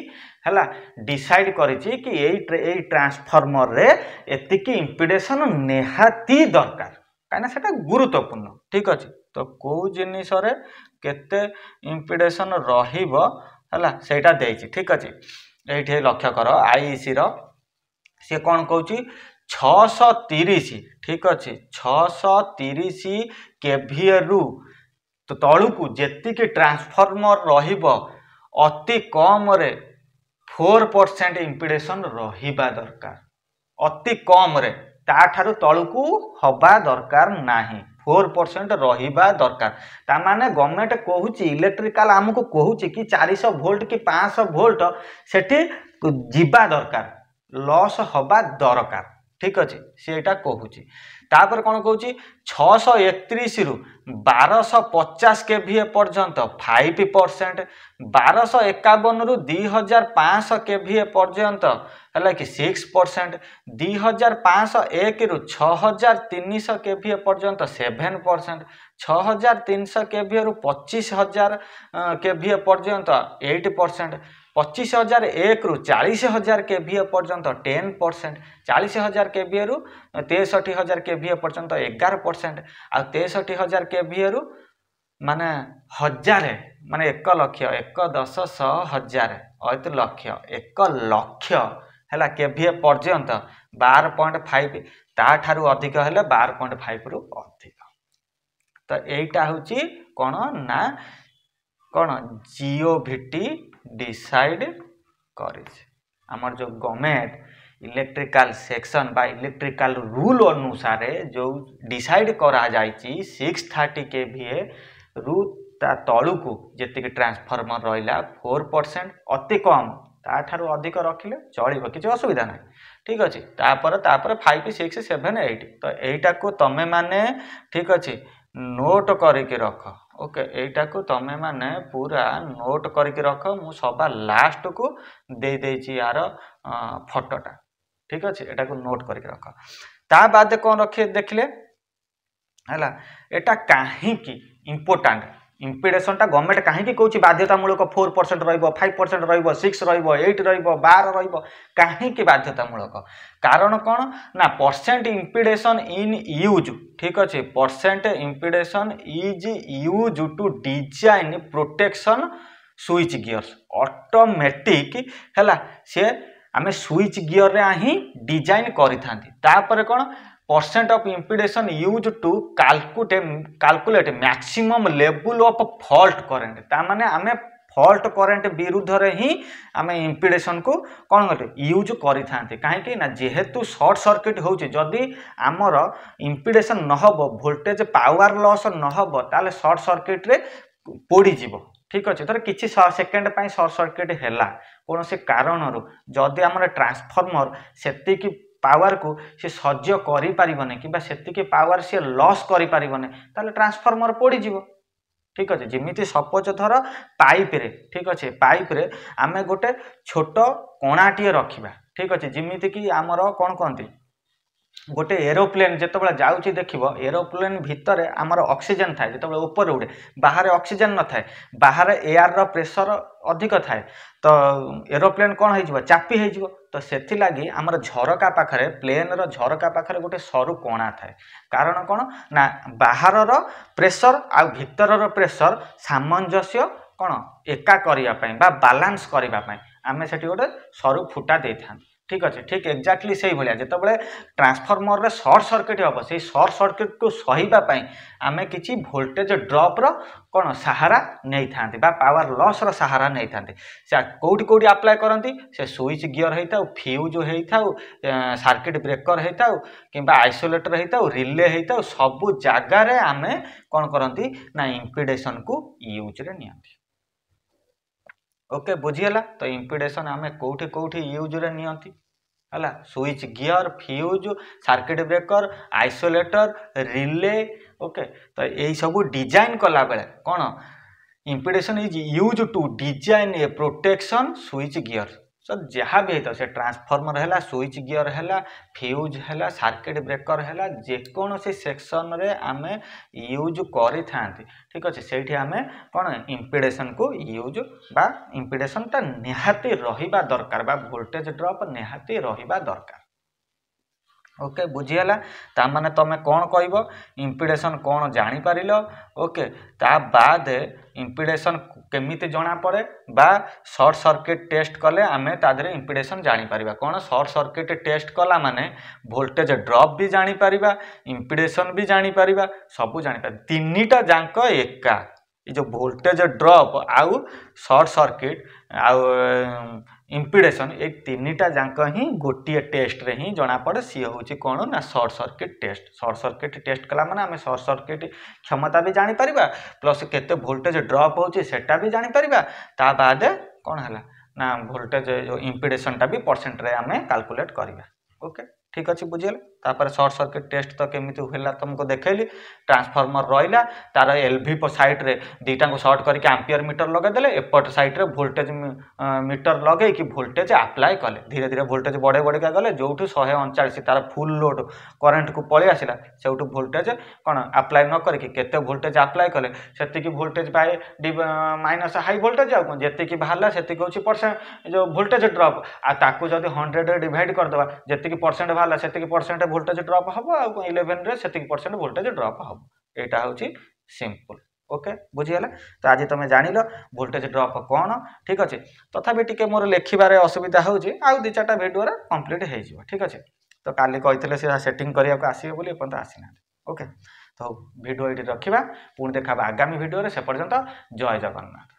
ହେଲା ଡିସାଇଡ଼ କରିଛି କି ଏଇ ଏଇ ଟ୍ରାନ୍ସଫର୍ମରରେ ଏତିକି ଇମ୍ପିଡ଼େସନ୍ ନିହାତି ଦରକାର କାହିଁକିନା ସେଇଟା ଗୁରୁତ୍ୱପୂର୍ଣ୍ଣ ଠିକ୍ ଅଛି ତ କେଉଁ ଜିନିଷରେ କେତେ ଇମ୍ପିଡ଼େସନ୍ ରହିବ ହେଲା ସେଇଟା ଦେଇଛି ଠିକ୍ ଅଛି ଏଇଠି ଲକ୍ଷ୍ୟ କର ଆଇସିର ସିଏ କ'ଣ କହୁଛି ଛଅଶହ ତିରିଶ ଠିକ୍ ଅଛି ଛଅଶହ ତିରିଶ କେଭିଏରୁ ତଳକୁ ଯେତିକି ଟ୍ରାନ୍ସଫର୍ମର ରହିବ ଅତି କମ୍ରେ फोर परसेंट इंपिडेसन रहा दरकार अति कम्रे तलू हवा दरकार ना फोर परसेंट रहा दरकार ताने गवर्नमेंट कहूँ इलेक्ट्रिकाल आमको कहूँ कि चार चारश भोल्ट कि पाँच भोल्ट से जीवा दरकार लस हवा दरकार ঠিক ଅଛି ସେଇଟା କହୁଛି ତାପରେ କ'ଣ କହୁଛି ଛଅଶହ ଏକତିରିଶରୁ ବାରଶହ ପଚାଶ କେ ଭି ଏ ପର୍ଯ୍ୟନ୍ତ ଫାଇଭ୍ ପରସେଣ୍ଟ ବାରଶହ ଏକାବନରୁ ଦୁଇ ହଜାର ପାଞ୍ଚଶହ କେ ଭି ଏ ପର୍ଯ୍ୟନ୍ତ ହେଲା କି ସିକ୍ସ ପରସେଣ୍ଟ ଦୁଇ ହଜାର ପାଞ୍ଚଶହ ଏକରୁ ଛଅ ହଜାର ତିନିଶହ କେ ଭି ଏ ପର୍ଯ୍ୟନ୍ତ ସେଭେନ୍ ପରସେଣ୍ଟ ଛଅ ହଜାର ତିନିଶହ କେ ଭି ଏରୁ ପଚିଶ ହଜାର କେ ଭି ଏ ପର୍ଯ୍ୟନ୍ତ ଏଇଟ୍ ପରସେଣ୍ଟ পঁচিশ হাজার একরু চাশ হাজার কেভিএ পর্যন্ত টেন পরসেন্ট চাশ হাজার কেভিএরু তেষট্টি হাজার কেভিএ পর্যন্ত এগার পরসেন্ট আষট্টি হাজার কেভিএরু মানে হজারে মানে এক লক্ষ এক দশ শহ হাজার অত লক্ষ এক লক্ষ ହେଲା କେଭିଏ ପର୍ଯ୍ୟନ୍ତ ବାର ପଏଣ୍ଟ ଫାଇଭ ତା'ଠାରୁ ଅଧିକ ହେଲେ ବାର ପଏଣ୍ଟ ଫାଇଭରୁ ଅଧିକ ତ ଏଇଟା ହେଉଛି କ'ଣ ନା କ'ଣ ଜିଓ ଭିଟି ডিসাইড করেছে আমার যে গভর্নমেন্ট ইলেকট্রিকাল সেকশন বা ইলেকট্রিকাল রুল অনুসারে যে ডিসাইড করা যাইছি সিক্স থার্টি কে ভিএ রু তা তলুকু যেতিকি ট্রান্সফর্মর রহিলা ফোর পরসেন্ট অতি কম তাঠার অধিক রখিলে চলব কিছু অসুবিধা না ঠিক আছে তাপরে তাপরে ফাইভ সিক্স সেভেন এইট তো এইটাকু তুমি মানে ঠিক আছে নোট করিকি রখ ଓକେ ଏଇଟାକୁ ତୁମେମାନେ ପୁରା ନୋଟ୍ କରିକି ରଖ ମୁଁ ସବା ଲାଷ୍ଟକୁ ଦେଇଦେଇଛି ୟାର ଫଟୋଟା ଠିକ୍ ଅଛି ଏଟାକୁ ନୋଟ୍ କରିକି ରଖ ତା ବାଦ କ'ଣ ରଖି ଦେଖିଲେ ହେଲା ଏଇଟା କାହିଁକି ଇମ୍ପୋର୍ଟାଣ୍ଟ ইম্পিডেসনটা গভর্নমেন্ট কাহিঁকি কৌছি বাধ্যতামূলক ফোর পরসেন্ট রহব ফাইভ পরসেন্ট রহব সিক্স রহব এইট রহব বার রহব কাহিঁকি বাধ্যতামূলক কারণ কোণ না পরসেন্ট ইম্পিডেসন ইন ইউজ ঠিক আছে percent impedance is use to design protection switch gears automatic হল সে আমি সুইচ গিয়রে ହିଁ ଡିଜାଇନ୍ କରିଥାନ୍ତି ତାପରେ କ'ଣ percent of impedance used to calculate calculate maximum level of fault current তা মানে আমি ফল্ট করেন্ট বিরুদ্ধরে হি আমি ইম্পিডেসন কু কোণ করে ইউজ করে থাকে কী না যেহেতু সর্ট সর্কিট হচ্ছে যদি আমার ইম্পিডেসন নহব ভোল্টেজ পাওয়ার লস নহব তাহলে সর্ট সর্কিট্রে পোড়িযিব ঠিক আছে ধর কিছু সেকেন্ড পাই সর্ট সর্কিট হেলা কোণী কারণর যদি আমার ট্রান্সফর্মর সেতিকি ପାୱାରକୁ ସେ ସଜ୍ଜ କରିପାରିବନି କିମ୍ବା ସେତିକି ପାୱାର ସିଏ ଲସ୍ କରିପାରିବନି ତାହେଲେ ଟ୍ରାନ୍ସଫର୍ମର ପୋଡ଼ିଯିବ ଠିକ୍ ଅଛି ଯେମିତି ସପୋଜ ଧର ପାଇପ୍ରେ ଠିକ୍ ଅଛି ପାଇପ୍ରେ ଆମେ ଗୋଟେ ଛୋଟ କଣାଟିଏ ରଖିବା ଠିକ୍ ଅଛି ଯେମିତିକି ଆମର କ'ଣ କହନ୍ତି ଗୋଟେ ଏରୋପ୍ଲେନ୍ ଯେତେବେଳେ ଯାଉଛି ଦେଖିବ ଏରୋପ୍ଲେନ୍ ଭିତରେ ଆମର ଅକ୍ସିଜେନ୍ ଥାଏ ଯେତେବେଳେ ଉପରେ ଉଡ଼େ ବାହାରେ ଅକ୍ସିଜେନ୍ ନଥାଏ ବାହାରେ ଏୟାର୍ର ପ୍ରେସର୍ ଅଧିକ ଥାଏ ତ ଏରୋପ୍ଲେନ୍ କ'ଣ ହେଇଯିବ ଚାପି ହେଇଯିବ ତ ସେଥିଲାଗି ଆମର ଝରକା ପାଖରେ ପ୍ଲେନ୍ର ଝରକା ପାଖରେ ଗୋଟେ ସରୁ କଣା ଥାଏ କାରଣ କ'ଣ ନା ବାହାରର ପ୍ରେସର୍ ଆଉ ଭିତରର ପ୍ରେସର୍ ସାମଞ୍ଜସ୍ୟ କ'ଣ ଏକା କରିବା ପାଇଁ ବା ବାଲାନ୍ସ କରିବା ପାଇଁ ଆମେ ସେଠି ଗୋଟେ ସରୁ ଫୁଟା ଦେଇଥାନ୍ତି ঠিক আছে ঠিক ଏକ୍ଜାକ୍ଟଲି ସେଇଭଳିଆ ଯେତେବେଳେ ଟ୍ରାନ୍ସଫର୍ମରରେ ସର୍ଟ ସର୍କିଟ୍ ହେବ ସେଇ ସର୍ଟ ସର୍କିଟ୍କୁ ସହିବା ପାଇଁ ଆମେ କିଛି ଭୋଲ୍ଟେଜ୍ ଡ୍ରପ୍ର କ'ଣ ସାହାରା ନେଇଥାନ୍ତି ବା ପାୱାର ଲସ୍ର ସାହାରା ନେଇଥାନ୍ତି ସେ କେଉଁଠି କେଉଁଠି ଆପ୍ଲାଏ କରନ୍ତି ସେ ସୁଇଚ୍ ଗିଅର୍ ହେଇଥାଉ ଫ୍ୟୁଜ୍ ହେଇଥାଉ ସାର୍କିଟ୍ ବ୍ରେକର୍ ହେଇଥାଉ କିମ୍ବା ଆଇସୋଲେଟର୍ ହେଇଥାଉ ରିଲେ ହେଇଥାଉ ସବୁ ଜାଗାରେ ଆମେ କ'ଣ କରନ୍ତି ନା ଇମ୍ପିଡ଼େସନ୍କୁ ୟୁଜ୍ରେ ନିଅନ୍ତି ଓକେ ବୁଝିଗଲା ତ ଇମ୍ପିଡ଼େସନ୍ ଆମେ କେଉଁଠି କେଉଁଠି ୟୁଜ୍ରେ ନିଅନ୍ତି ହେଲା switch gear fuse circuit breaker isolator relay okay ତ ଏଇସବୁ ଡିଜାଇନ୍ କଲାବେଳେ କ'ଣ impedance is use to design a protection switch gear so जहाँ भी होता है ट्रांसफर्मर है स्विच गियर है फ्यूज है सर्किट ब्रेकर है जेकोसी सेक्शन में आम यूज कर ठीक अच्छे से आम कौन इम्पिडेसन को यूज बा इम्पिडेसन टा नि रहा दरकार वोल्टेज ड्रप नि रहा दरकार ଓକେ ବୁଝିଗଲା ତାମାନେ ତୁମେ କ'ଣ କହିବ ଇମ୍ପିଡ଼େସନ୍ କ'ଣ ଜାଣିପାରିଲ ଓକେ ତା ବାଦ ଇମ୍ପିଡ଼େସନ୍ କେମିତି ଜଣାପଡ଼େ ବା ସର୍ଟ ସର୍କିଟ୍ ଟେଷ୍ଟ କଲେ ଆମେ ତା ଦେହରେ ଇମ୍ପିଡ଼େସନ୍ ଜାଣିପାରିବା କ'ଣ ସର୍ଟ ସର୍କିଟ୍ ଟେଷ୍ଟ କଲା ମାନେ ଭୋଲ୍ଟେଜ୍ ଡ୍ରପ୍ ବି ଜାଣିପାରିବା ଇମ୍ପିଡ଼େସନ୍ ବି ଜାଣିପାରିବା ସବୁ ଜାଣିପାରିବା ତିନିଟା ଯାଙ୍କ ଏକା ये जो वोल्टेज ड्रप आउ सर्ट सर्किट आउ ଇମ୍ପିଡ଼େସନ୍ ଏଇ ତିନିଟା ଯାକ ହିଁ ଗୋଟିଏ ଟେଷ୍ଟରେ ହିଁ ଜଣାପଡ଼େ ସିଏ ହେଉଛି କ'ଣ ନା short circuit test short circuit test କଲା ମାନେ ଆମେ ସର୍ଟ ସର୍କିଟ୍ କ୍ଷମତା ବି ଜାଣିପାରିବା ପ୍ଲସ୍ କେତେ ଭୋଲ୍ଟେଜ୍ ଡ୍ରପ୍ ହେଉଛି ସେଟା ବି ଜାଣିପାରିବା ତା ବାଦେ କ'ଣ ହେଲା ନା ଭୋଲ୍ଟେଜ୍ ଯେଉଁ ଇମ୍ପିଡ଼େସନ୍ଟା ବି ପରସେଣ୍ଟରେ ଆମେ କାଲକୁଲେଟ୍ କରିବା ଓକେ ଠିକ୍ ଅଛି ବୁଝିଗଲେ ତାପରେ ସର୍ଟ ସର୍କିଟ୍ ଟେଷ୍ଟ ତ କେମିତି ହେଲା ତୁମକୁ ଦେଖେଇଲି ଟ୍ରାନ୍ସଫର୍ମର୍ ରହିଲା ତା'ର ଏଲ୍ ଭି ସାଇଡ଼୍ରେ ଦୁଇଟାଙ୍କୁ ସର୍ଟ କରିକି ଆମ୍ପିୟର ମିଟର ଲଗାଇଦେଲେ ଏପଟ ସାଇଡ଼୍ରେ ଭୋଲ୍ଟେଜ୍ ମିଟର ଲଗାଇକି ଭୋଲ୍ଟେଜ୍ ଆପ୍ଲାଏ କଲେ ଧୀରେ ଧୀରେ ଭୋଲ୍ଟେଜ୍ ବଢ଼େଇ ବଢ଼େଇକା ଗଲେ ଯେଉଁଠୁ ଶହେ ଅଣଚାଳିଶ ତା'ର ଫୁଲ୍ ଲୋଡ଼୍ କରେଣ୍ଟକୁ ପଳେଇ ଆସିଲା ସେଇଠୁ ଭୋଲ୍ଟେଜ୍ କ'ଣ ଆପ୍ଲାଏ ନ କରିକି କେତେ ଭୋଲ୍ଟେଜ୍ ଆପ୍ଲାଏ କଲେ ସେତିକି ଭୋଲ୍ଟେଜ୍ ପାଏ ମାଇନସ୍ ହାଇ ଭୋଲ୍ଟେଜ୍ ଆଉ କ'ଣ ଯେତିକି ବାହାରିଲା ସେତିକି ହେଉଛି ପରସେଣ୍ଟ ଯେଉଁ ଭୋଲ୍ଟେଜ୍ ଡ୍ରପ୍ ଆଉ ତାକୁ ଯଦି ହଣ୍ଡ୍ରେଡ଼ରେ ଡିଭାଇଡ଼ କରିଦେବା ଯେତିକି ପରସେଣ୍ଟ ବାହାରିଲା ସେତିକି ପରସେଣ୍ଟ ଭୋଲ୍ଟେଜ୍ ଡ୍ରପ୍ ହେବ ଆଉ ଇଲେଭେନ୍ରେ ସେତିକି ପରସେଣ୍ଟ ଭୋଲ୍ଟେଜ୍ ଡ୍ରପ୍ ହେବ ଏଇଟା ହେଉଛି ସିମ୍ପଲ୍ ଓକେ ବୁଝିଗଲା ତ ଆଜି ତୁମେ ଜାଣିଲ ଭୋଲ୍ଟେଜ୍ ଡ୍ରପ୍ କ'ଣ ଠିକ୍ ଅଛି ତଥାପି ଟିକେ ମୋର ଲେଖିବାରେ ଅସୁବିଧା ହେଉଛି ଆଉ ଦୁଇ ଚାରିଟା ଭିଡ଼ିଓରେ କମ୍ପ୍ଲିଟ୍ ହେଇଯିବ ଠିକ୍ ଅଛି ତ କାଲି କହିଥିଲେ ସେ ସେଟିଂ କରିବାକୁ ଆସିବେ ବୋଲି ଏପର୍ଯ୍ୟନ୍ତ ଆସିନାହାନ୍ତି ଓକେ ତ ଭିଡ଼ିଓ ଏଇଠି ରଖିବା ପୁଣି ଦେଖା ଆଗାମୀ ଭିଡ଼ିଓରେ ସେ ପର୍ଯ୍ୟନ୍ତ ଜୟ ଜଗନ୍ନାଥ